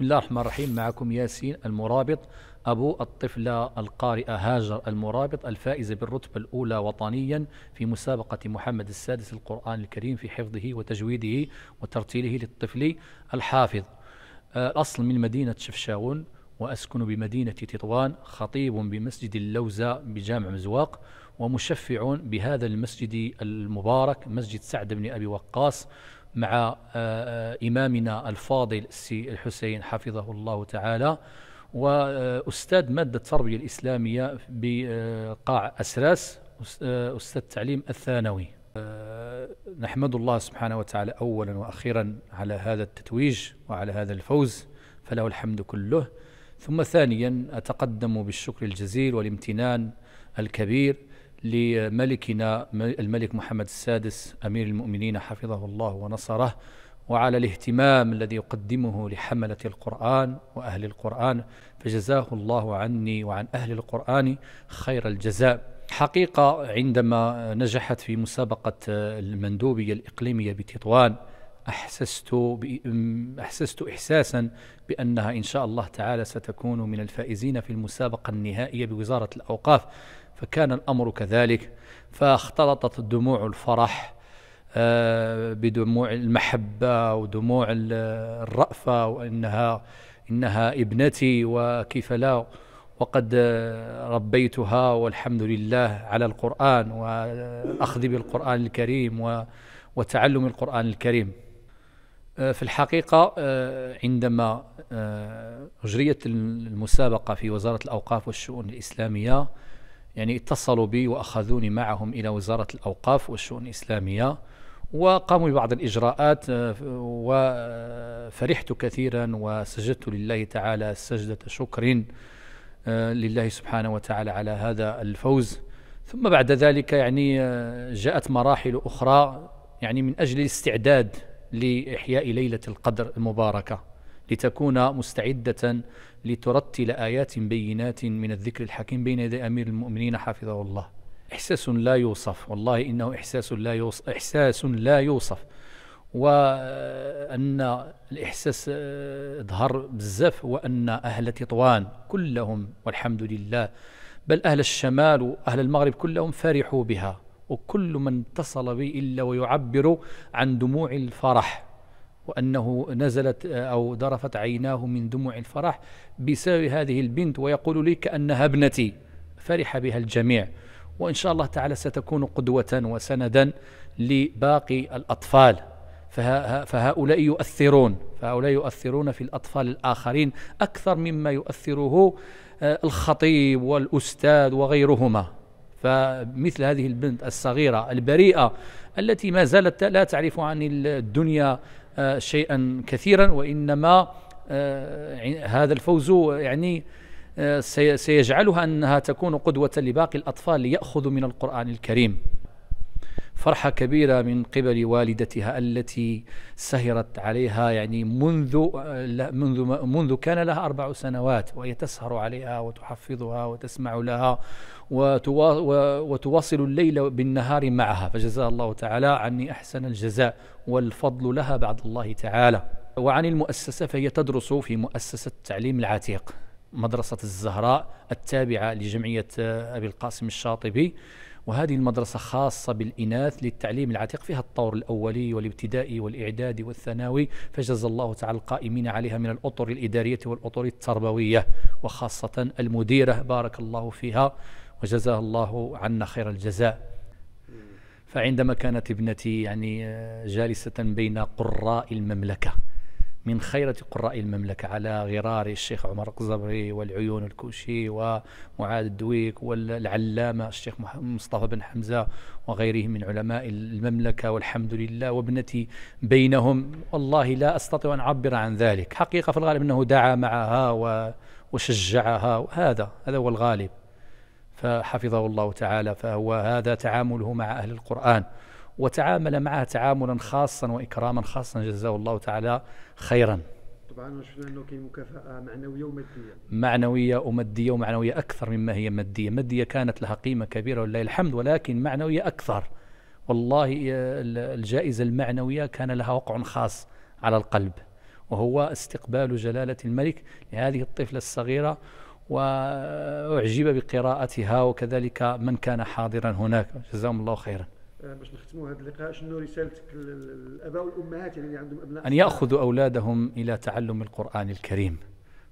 بسم الله الرحمن الرحيم معكم ياسين المرابط أبو الطفلة القارئة هاجر المرابط الفائزة بالرتبة الأولى وطنيا في مسابقة محمد السادس القرآن الكريم في حفظه وتجويده وترتيله للطفل الحافظ آه، أصل من مدينة شفشاون وأسكن بمدينة تطوان خطيب بمسجد اللوزة بجامع مزواق ومشفع بهذا المسجد المبارك مسجد سعد بن أبي وقاص مع آه، آه، إمامنا الفاضل السي الحسين حفظه الله تعالى وأستاذ مادة التربية الإسلامية بقاع أسراس آه، أستاذ التعليم الثانوي نحمد الله سبحانه وتعالى أولا وأخيرا على هذا التتويج وعلى هذا الفوز فله الحمد كله ثم ثانيا أتقدم بالشكر الجزيل والامتنان الكبير لملكنا الملك محمد السادس أمير المؤمنين حفظه الله ونصره وعلى الاهتمام الذي يقدمه لحملة القرآن وأهل القرآن فجزاه الله عني وعن أهل القرآن خير الجزاء حقيقة عندما نجحت في مسابقة المندوبية الإقليمية بتطوان أحسست أحسست إحساسا بأنها إن شاء الله تعالى ستكون من الفائزين في المسابقة النهائية بوزارة الأوقاف فكان الأمر كذلك فاختلطت دموع الفرح آه، بدموع المحبة ودموع الرأفة وأنها إنها ابنتي وكيف لا وقد ربيتها والحمد لله على القرآن والأخذ بالقرآن الكريم وتعلم القرآن الكريم آه، في الحقيقة آه، عندما آه، أجريت المسابقة في وزارة الأوقاف والشؤون الإسلامية يعني اتصلوا بي وأخذوني معهم إلى وزارة الأوقاف والشؤون الإسلامية وقاموا ببعض الإجراءات وفرحت كثيرا وسجدت لله تعالى سجدة شكر لله سبحانه وتعالى على هذا الفوز ثم بعد ذلك يعني جاءت مراحل أخرى يعني من أجل الاستعداد لإحياء ليلة القدر المباركة لتكون مستعدة لترتل آيات بينات من الذكر الحكيم بين يدي أمير المؤمنين حفظه الله إحساس لا يوصف والله إنه إحساس لا يوصف إحساس لا يوصف وأن الإحساس آه، ظهر بزاف وأن أهل تطوان كلهم والحمد لله بل أهل الشمال وأهل المغرب كلهم فرحوا بها وكل من اتصل بي إلا ويعبر عن دموع الفرح وأنه نزلت آه، أو ذرفت عيناه من دموع الفرح بسبب هذه البنت ويقول لي كأنها ابنتي فرح بها الجميع وإن شاء الله تعالى ستكون قدوة وسندا لباقي الأطفال فهؤلاء يؤثرون فهؤلاء يؤثرون في الأطفال الآخرين أكثر مما يؤثره آه، الخطيب والأستاذ وغيرهما فمثل هذه البنت الصغيرة البريئة التي ما زالت لا تعرف عن الدنيا آه، شيئا كثيرا وإنما آه، هذا الفوز يعني آه، سيجعلها أنها تكون قدوة لباقي الأطفال ليأخذوا من القرآن الكريم فرحة كبيرة من قبل والدتها التي سهرت عليها يعني منذ منذ منذ كان لها أربع سنوات وهي تسهر عليها وتحفظها وتسمع لها وتواصل الليل بالنهار معها فجزاء الله تعالى عني أحسن الجزاء والفضل لها بعد الله تعالى وعن المؤسسة فهي تدرس في مؤسسة تعليم العتيق مدرسة الزهراء التابعة لجمعية أبي القاسم الشاطبي وهذه المدرسة خاصة بالإناث للتعليم العتيق فيها الطور الأولي والابتدائي والإعدادي والثانوي فجزا الله تعالى القائمين عليها من الأطر الإدارية والأطر التربوية وخاصة المديرة بارك الله فيها وجزاها الله عنا خير الجزاء فعندما كانت ابنتي يعني آه، جالسة بين قراء المملكة من خيرة قراء المملكة على غرار الشيخ عمر القزبري والعيون الكوشي ومعاذ الدويك والعلامة الشيخ مصطفى بن حمزة وغيرهم من علماء المملكة والحمد لله وابنتي بينهم والله لا أستطيع أن أعبر عن ذلك حقيقة في الغالب أنه دعا معها وشجعها وهذا هذا هو الغالب فحفظه الله تعالى فهو هذا تعامله مع أهل القرآن وتعامل معها تعاملا خاصا واكراما خاصا جزاه الله تعالى خيرا. طبعا شفنا انه كاين مكافاه معنويه وماديه. معنويه وماديه ومعنويه اكثر مما هي ماديه، ماديه كانت لها قيمه كبيره ولله الحمد ولكن معنويه اكثر. والله الجائزه المعنويه كان لها وقع خاص على القلب وهو استقبال جلاله الملك لهذه الطفله الصغيره وأعجب بقراءتها وكذلك من كان حاضرا هناك جزاهم الله خيرا آه، باش نختموا هذا اللقاء شنو رسالتك للاباء والامهات يعني اللي عندهم ابناء ان ياخذوا اولادهم الى تعلم القران الكريم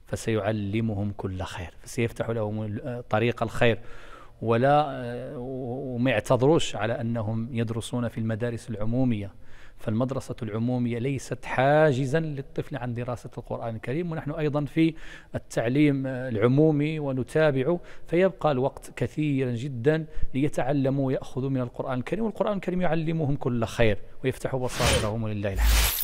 فسيعلمهم كل خير فسيفتح لهم طريق الخير ولا آه، وما يعتذروش على انهم يدرسون في المدارس العموميه فالمدرسة العمومية ليست حاجزا للطفل عن دراسة القرآن الكريم ونحن أيضا في التعليم العمومي ونتابع فيبقى الوقت كثيرا جدا ليتعلموا ويأخذوا من القرآن الكريم والقرآن الكريم يعلمهم كل خير ويفتح بصائرهم لله الحمد